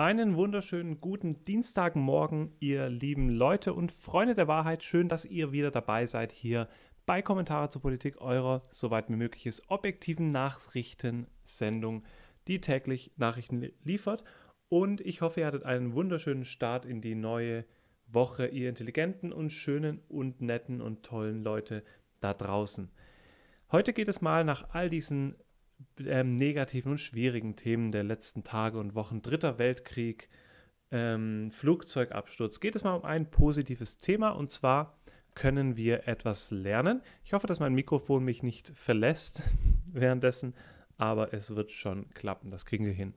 Einen wunderschönen guten Dienstagmorgen, ihr lieben Leute und Freunde der Wahrheit. Schön, dass ihr wieder dabei seid hier bei Kommentare zur Politik eurer, soweit wie möglich ist, objektiven Nachrichtensendung, die täglich Nachrichten liefert. Und ich hoffe, ihr hattet einen wunderschönen Start in die neue Woche, ihr intelligenten und schönen und netten und tollen Leute da draußen. Heute geht es mal nach all diesen ähm, negativen und schwierigen Themen der letzten Tage und Wochen. Dritter Weltkrieg, ähm, Flugzeugabsturz. Geht es mal um ein positives Thema und zwar können wir etwas lernen. Ich hoffe, dass mein Mikrofon mich nicht verlässt währenddessen, aber es wird schon klappen. Das kriegen wir hin.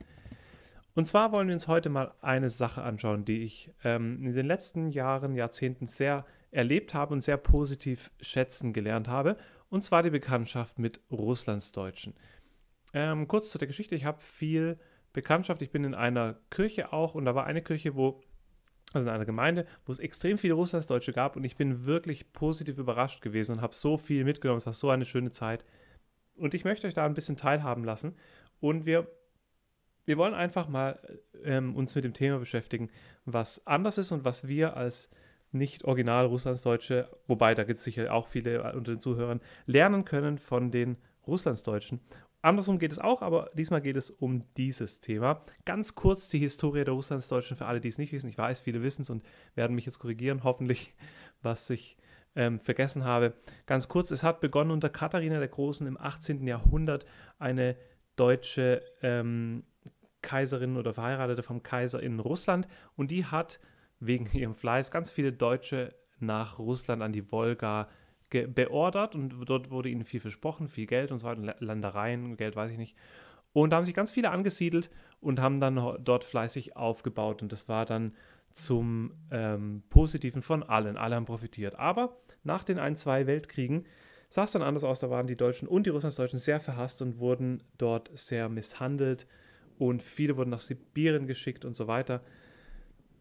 Und zwar wollen wir uns heute mal eine Sache anschauen, die ich ähm, in den letzten Jahren, Jahrzehnten sehr erlebt habe und sehr positiv schätzen gelernt habe, und zwar die Bekanntschaft mit Russlandsdeutschen. Ähm, kurz zu der Geschichte. Ich habe viel Bekanntschaft. Ich bin in einer Kirche auch und da war eine Kirche, wo, also in einer Gemeinde, wo es extrem viele Russlandsdeutsche gab und ich bin wirklich positiv überrascht gewesen und habe so viel mitgenommen. Es war so eine schöne Zeit. Und ich möchte euch da ein bisschen teilhaben lassen. Und wir, wir wollen einfach mal ähm, uns mit dem Thema beschäftigen, was anders ist und was wir als nicht original Russlandsdeutsche, wobei da gibt es sicher auch viele unter den Zuhörern, lernen können von den Russlandsdeutschen. Andersrum geht es auch, aber diesmal geht es um dieses Thema. Ganz kurz die Historie der Russlandsdeutschen für alle, die es nicht wissen. Ich weiß, viele wissen es und werden mich jetzt korrigieren, hoffentlich, was ich ähm, vergessen habe. Ganz kurz, es hat begonnen unter Katharina der Großen im 18. Jahrhundert eine deutsche ähm, Kaiserin oder Verheiratete vom Kaiser in Russland und die hat wegen ihrem Fleiß ganz viele Deutsche nach Russland an die Wolga äh, beordert und dort wurde ihnen viel versprochen, viel Geld und so weiter, Landereien, Geld weiß ich nicht. Und da haben sich ganz viele angesiedelt und haben dann dort fleißig aufgebaut und das war dann zum ähm, Positiven von allen. Alle haben profitiert. Aber nach den ein, zwei Weltkriegen sah es dann anders aus. Da waren die Deutschen und die Russlandsdeutschen sehr verhasst und wurden dort sehr misshandelt. Und viele wurden nach Sibirien geschickt und so weiter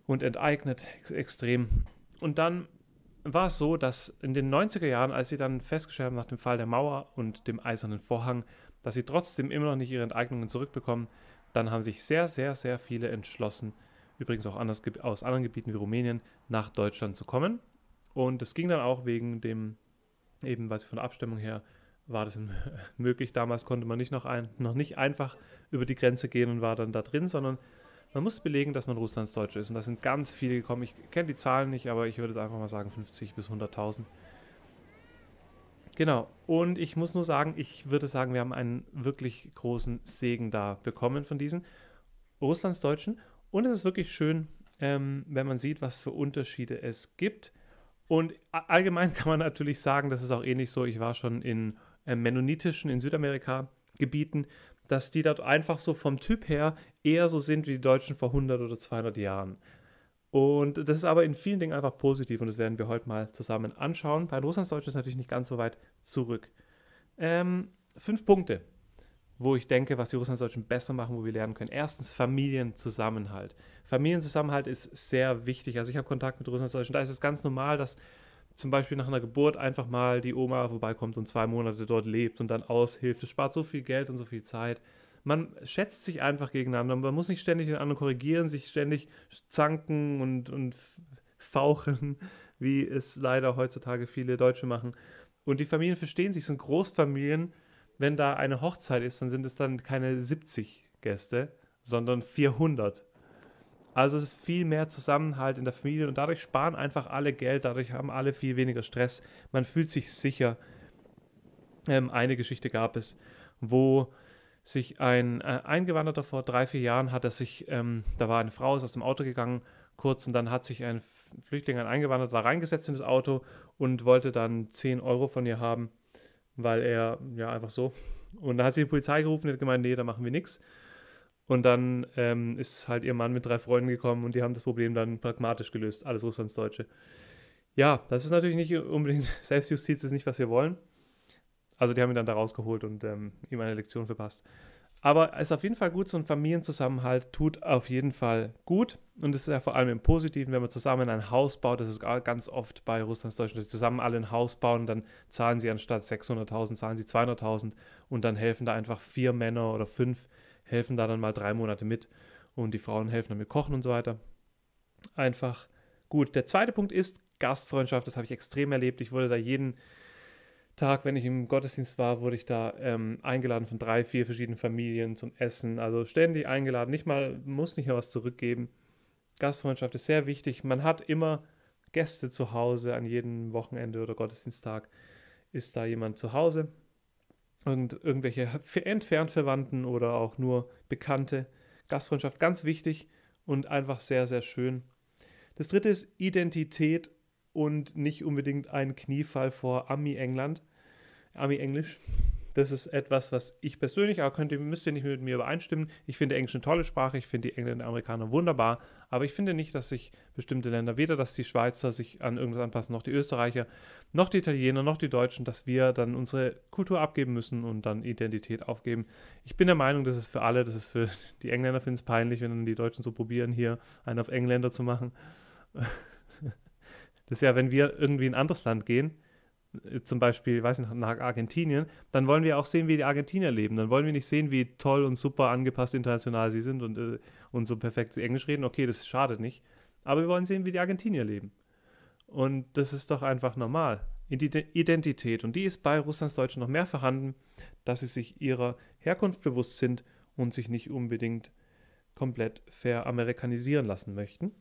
und enteignet ex extrem. Und dann war es so, dass in den 90er Jahren, als sie dann festgestellt haben nach dem Fall der Mauer und dem eisernen Vorhang, dass sie trotzdem immer noch nicht ihre Enteignungen zurückbekommen, dann haben sich sehr, sehr, sehr viele entschlossen, übrigens auch anders, aus anderen Gebieten wie Rumänien, nach Deutschland zu kommen. Und es ging dann auch wegen dem, eben weil sie von der Abstimmung her war das möglich. Damals konnte man nicht noch, ein, noch nicht einfach über die Grenze gehen und war dann da drin, sondern man muss belegen, dass man Russlandsdeutsch ist. Und da sind ganz viele gekommen. Ich kenne die Zahlen nicht, aber ich würde einfach mal sagen 50 bis 100.000. Genau. Und ich muss nur sagen, ich würde sagen, wir haben einen wirklich großen Segen da bekommen von diesen Russlandsdeutschen. Und es ist wirklich schön, ähm, wenn man sieht, was für Unterschiede es gibt. Und allgemein kann man natürlich sagen, das ist auch ähnlich so. Ich war schon in äh, mennonitischen, in Südamerika Gebieten dass die dort einfach so vom Typ her eher so sind wie die Deutschen vor 100 oder 200 Jahren. Und das ist aber in vielen Dingen einfach positiv und das werden wir heute mal zusammen anschauen. Bei Russlandsdeutschen ist natürlich nicht ganz so weit zurück. Ähm, fünf Punkte, wo ich denke, was die Russlandsdeutschen besser machen, wo wir lernen können. Erstens Familienzusammenhalt. Familienzusammenhalt ist sehr wichtig. Also ich habe Kontakt mit Russlandsdeutschen. Da ist es ganz normal, dass zum Beispiel nach einer Geburt einfach mal die Oma vorbeikommt und zwei Monate dort lebt und dann aushilft. Das spart so viel Geld und so viel Zeit. Man schätzt sich einfach gegeneinander. Man muss nicht ständig den anderen korrigieren, sich ständig zanken und, und fauchen, wie es leider heutzutage viele Deutsche machen. Und die Familien verstehen sich, es sind Großfamilien. Wenn da eine Hochzeit ist, dann sind es dann keine 70 Gäste, sondern 400. Also es ist viel mehr Zusammenhalt in der Familie und dadurch sparen einfach alle Geld, dadurch haben alle viel weniger Stress. Man fühlt sich sicher. Ähm, eine Geschichte gab es, wo sich ein äh, Eingewanderter vor drei, vier Jahren hat er sich, ähm, da war eine Frau, ist aus dem Auto gegangen kurz und dann hat sich ein Flüchtling, ein Eingewanderter reingesetzt in das Auto und wollte dann 10 Euro von ihr haben, weil er, ja, einfach so. Und dann hat sie die Polizei gerufen und hat gemeint, nee, da machen wir nichts. Und dann ähm, ist halt ihr Mann mit drei Freunden gekommen und die haben das Problem dann pragmatisch gelöst. Alles Russlandsdeutsche. Ja, das ist natürlich nicht unbedingt, Selbstjustiz ist nicht, was wir wollen. Also die haben ihn dann da rausgeholt und ähm, ihm eine Lektion verpasst. Aber es ist auf jeden Fall gut, so ein Familienzusammenhalt tut auf jeden Fall gut. Und es ist ja vor allem im Positiven, wenn man zusammen ein Haus baut, das ist ganz oft bei Russlandsdeutschen, dass sie zusammen alle ein Haus bauen, dann zahlen sie anstatt 600.000, zahlen sie 200.000 und dann helfen da einfach vier Männer oder fünf Männer helfen da dann mal drei Monate mit und die Frauen helfen dann mit Kochen und so weiter. Einfach gut. Der zweite Punkt ist Gastfreundschaft. Das habe ich extrem erlebt. Ich wurde da jeden Tag, wenn ich im Gottesdienst war, wurde ich da ähm, eingeladen von drei, vier verschiedenen Familien zum Essen. Also ständig eingeladen. Nicht mal, muss nicht mal was zurückgeben. Gastfreundschaft ist sehr wichtig. Man hat immer Gäste zu Hause an jedem Wochenende oder Gottesdienstag ist da jemand zu Hause und irgendwelche entfernt Verwandten oder auch nur Bekannte. Gastfreundschaft ganz wichtig und einfach sehr, sehr schön. Das dritte ist Identität und nicht unbedingt ein Kniefall vor Ami-England, Ami-Englisch. Das ist etwas, was ich persönlich, aber könnt ihr, müsst ihr nicht mit mir übereinstimmen. Ich finde Englisch eine tolle Sprache, ich finde die Engländer und Amerikaner wunderbar, aber ich finde nicht, dass sich bestimmte Länder, weder dass die Schweizer sich an irgendwas anpassen, noch die Österreicher, noch die Italiener, noch die Deutschen, dass wir dann unsere Kultur abgeben müssen und dann Identität aufgeben. Ich bin der Meinung, das ist für alle, das ist für die Engländer finden es peinlich, wenn dann die Deutschen so probieren, hier einen auf Engländer zu machen. Das ist ja, wenn wir irgendwie in ein anderes Land gehen, zum Beispiel, weiß nicht, nach Argentinien, dann wollen wir auch sehen, wie die Argentinier leben. Dann wollen wir nicht sehen, wie toll und super angepasst international sie sind und, äh, und so perfekt sie Englisch reden. Okay, das schadet nicht. Aber wir wollen sehen, wie die Argentinier leben. Und das ist doch einfach normal. Identität. Und die ist bei Russlandsdeutschen noch mehr vorhanden, dass sie sich ihrer Herkunft bewusst sind und sich nicht unbedingt komplett veramerikanisieren lassen möchten.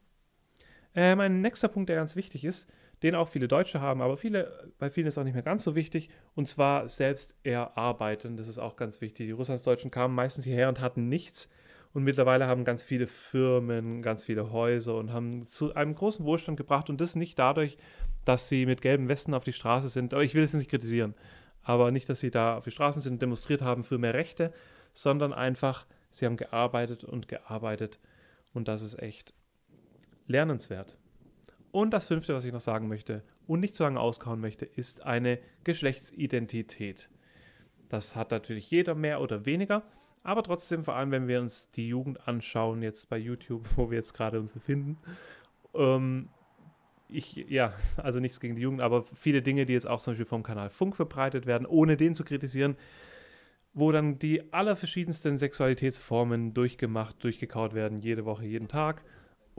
Äh, mein nächster Punkt, der ganz wichtig ist, den auch viele Deutsche haben, aber viele, bei vielen ist auch nicht mehr ganz so wichtig, und zwar selbst erarbeiten. Das ist auch ganz wichtig. Die Russlandsdeutschen kamen meistens hierher und hatten nichts. Und mittlerweile haben ganz viele Firmen, ganz viele Häuser und haben zu einem großen Wohlstand gebracht. Und das nicht dadurch, dass sie mit gelben Westen auf die Straße sind. Aber ich will es nicht kritisieren. Aber nicht, dass sie da auf die Straßen sind und demonstriert haben für mehr Rechte, sondern einfach, sie haben gearbeitet und gearbeitet. Und das ist echt lernenswert. Und das fünfte, was ich noch sagen möchte und nicht zu lange auskauen möchte, ist eine Geschlechtsidentität. Das hat natürlich jeder mehr oder weniger, aber trotzdem, vor allem wenn wir uns die Jugend anschauen, jetzt bei YouTube, wo wir jetzt gerade uns befinden, ähm, ich, ja, also nichts gegen die Jugend, aber viele Dinge, die jetzt auch zum Beispiel vom Kanal Funk verbreitet werden, ohne den zu kritisieren, wo dann die allerverschiedensten Sexualitätsformen durchgemacht, durchgekaut werden, jede Woche, jeden Tag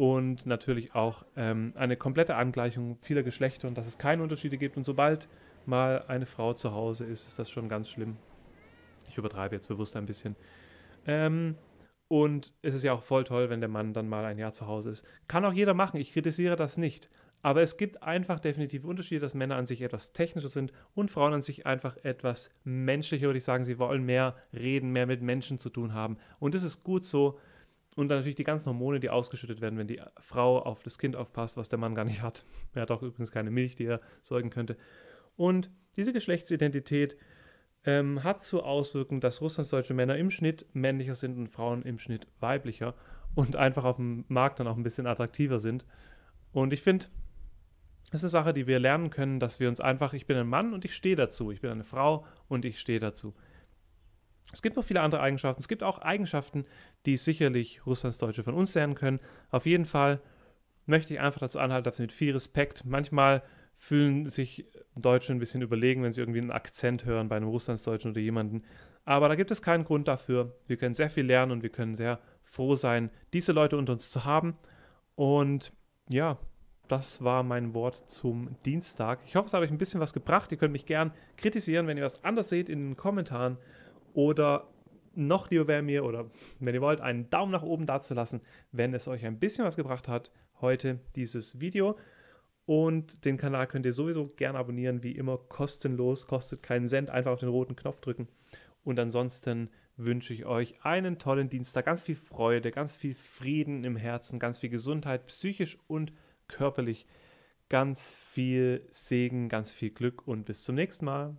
und natürlich auch ähm, eine komplette Angleichung vieler Geschlechter und dass es keine Unterschiede gibt. Und sobald mal eine Frau zu Hause ist, ist das schon ganz schlimm. Ich übertreibe jetzt bewusst ein bisschen. Ähm, und es ist ja auch voll toll, wenn der Mann dann mal ein Jahr zu Hause ist. Kann auch jeder machen, ich kritisiere das nicht. Aber es gibt einfach definitiv Unterschiede, dass Männer an sich etwas technischer sind und Frauen an sich einfach etwas menschlicher, würde ich sagen. Sie wollen mehr reden, mehr mit Menschen zu tun haben. Und es ist gut so. Und dann natürlich die ganzen Hormone, die ausgeschüttet werden, wenn die Frau auf das Kind aufpasst, was der Mann gar nicht hat. Er hat auch übrigens keine Milch, die er säugen könnte. Und diese Geschlechtsidentität ähm, hat zur Auswirkung, dass russlandsdeutsche Männer im Schnitt männlicher sind und Frauen im Schnitt weiblicher und einfach auf dem Markt dann auch ein bisschen attraktiver sind. Und ich finde, das ist eine Sache, die wir lernen können, dass wir uns einfach, ich bin ein Mann und ich stehe dazu. Ich bin eine Frau und ich stehe dazu. Es gibt noch viele andere Eigenschaften. Es gibt auch Eigenschaften, die sicherlich Russlandsdeutsche von uns lernen können. Auf jeden Fall möchte ich einfach dazu anhalten, dass mit viel Respekt manchmal fühlen sich Deutsche ein bisschen überlegen, wenn sie irgendwie einen Akzent hören bei einem Russlandsdeutschen oder jemanden. Aber da gibt es keinen Grund dafür. Wir können sehr viel lernen und wir können sehr froh sein, diese Leute unter uns zu haben. Und ja, das war mein Wort zum Dienstag. Ich hoffe, es hat euch ein bisschen was gebracht. Ihr könnt mich gern kritisieren, wenn ihr was anders seht in den Kommentaren. Oder noch lieber wäre mir, oder wenn ihr wollt, einen Daumen nach oben dazulassen, wenn es euch ein bisschen was gebracht hat, heute dieses Video. Und den Kanal könnt ihr sowieso gerne abonnieren, wie immer kostenlos, kostet keinen Cent, einfach auf den roten Knopf drücken. Und ansonsten wünsche ich euch einen tollen Dienstag, ganz viel Freude, ganz viel Frieden im Herzen, ganz viel Gesundheit, psychisch und körperlich, ganz viel Segen, ganz viel Glück und bis zum nächsten Mal.